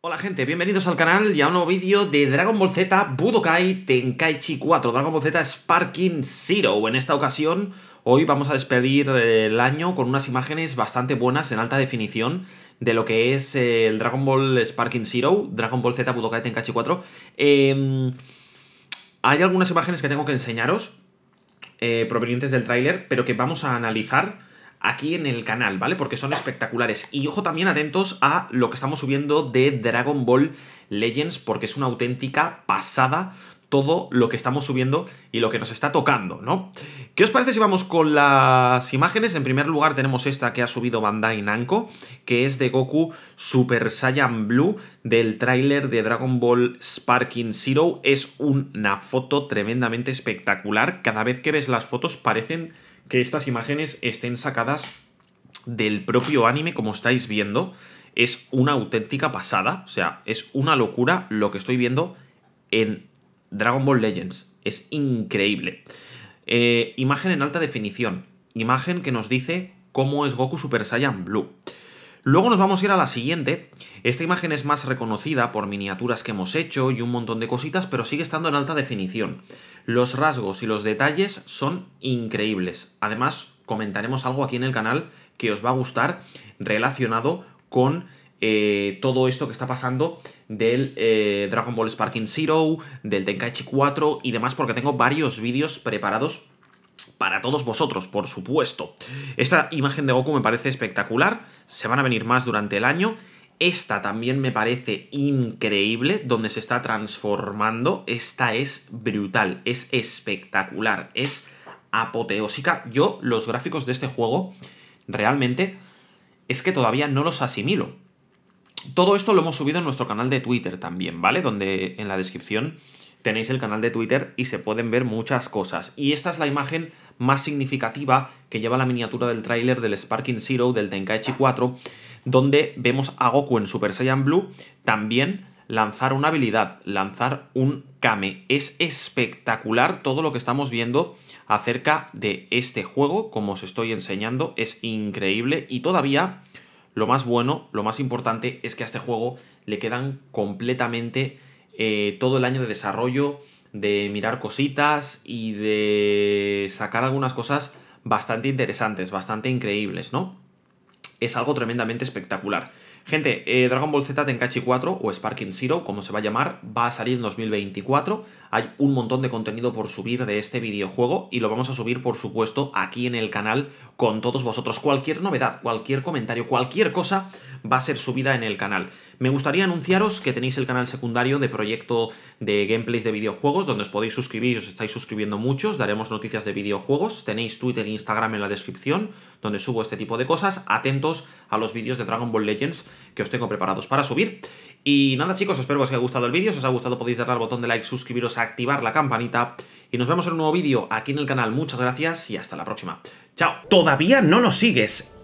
Hola gente, bienvenidos al canal y a un nuevo vídeo de Dragon Ball Z Budokai Tenkaichi 4, Dragon Ball Z Sparking Zero. En esta ocasión, hoy vamos a despedir el año con unas imágenes bastante buenas en alta definición de lo que es el Dragon Ball Sparking Zero, Dragon Ball Z Budokai Tenkaichi 4. Em, hay algunas imágenes que tengo que enseñaros, eh, provenientes del tráiler, pero que vamos a analizar aquí en el canal, ¿vale? Porque son espectaculares. Y ojo también atentos a lo que estamos subiendo de Dragon Ball Legends, porque es una auténtica pasada todo lo que estamos subiendo y lo que nos está tocando, ¿no? ¿Qué os parece si vamos con las imágenes? En primer lugar tenemos esta que ha subido Bandai Namco, que es de Goku Super Saiyan Blue del tráiler de Dragon Ball Sparking Zero. Es una foto tremendamente espectacular. Cada vez que ves las fotos parecen que estas imágenes estén sacadas del propio anime, como estáis viendo. Es una auténtica pasada, o sea, es una locura lo que estoy viendo en Dragon Ball Legends. Es increíble. Eh, imagen en alta definición. Imagen que nos dice cómo es Goku Super Saiyan Blue. Luego nos vamos a ir a la siguiente. Esta imagen es más reconocida por miniaturas que hemos hecho y un montón de cositas, pero sigue estando en alta definición. Los rasgos y los detalles son increíbles. Además, comentaremos algo aquí en el canal que os va a gustar relacionado con eh, todo esto que está pasando del eh, Dragon Ball Sparking Zero, del Tenkaichi 4 y demás, porque tengo varios vídeos preparados para todos vosotros, por supuesto. Esta imagen de Goku me parece espectacular, se van a venir más durante el año. Esta también me parece increíble, donde se está transformando. Esta es brutal, es espectacular, es apoteósica. Yo los gráficos de este juego realmente es que todavía no los asimilo. Todo esto lo hemos subido en nuestro canal de Twitter también, ¿vale? Donde en la descripción tenéis el canal de Twitter y se pueden ver muchas cosas. Y esta es la imagen más significativa que lleva la miniatura del tráiler del Sparking Zero del Tenkaichi 4, donde vemos a Goku en Super Saiyan Blue también lanzar una habilidad, lanzar un Kame. Es espectacular todo lo que estamos viendo acerca de este juego, como os estoy enseñando, es increíble y todavía lo más bueno, lo más importante es que a este juego le quedan completamente eh, todo el año de desarrollo, de mirar cositas y de sacar algunas cosas bastante interesantes, bastante increíbles, ¿no? Es algo tremendamente espectacular. Gente, eh, Dragon Ball Z Tenkachi 4 o Sparking Zero, como se va a llamar, va a salir en 2024, hay un montón de contenido por subir de este videojuego y lo vamos a subir por supuesto aquí en el canal con todos vosotros. Cualquier novedad, cualquier comentario, cualquier cosa va a ser subida en el canal. Me gustaría anunciaros que tenéis el canal secundario de proyecto de gameplays de videojuegos donde os podéis suscribir, os estáis suscribiendo muchos, daremos noticias de videojuegos, tenéis Twitter e Instagram en la descripción donde subo este tipo de cosas, atentos a los vídeos de Dragon Ball Legends que os tengo preparados para subir. Y nada chicos, espero que os haya gustado el vídeo, si os ha gustado podéis darle al botón de like, suscribiros activar la campanita y nos vemos en un nuevo vídeo aquí en el canal. Muchas gracias y hasta la próxima. ¡Chao! ¿Todavía no nos sigues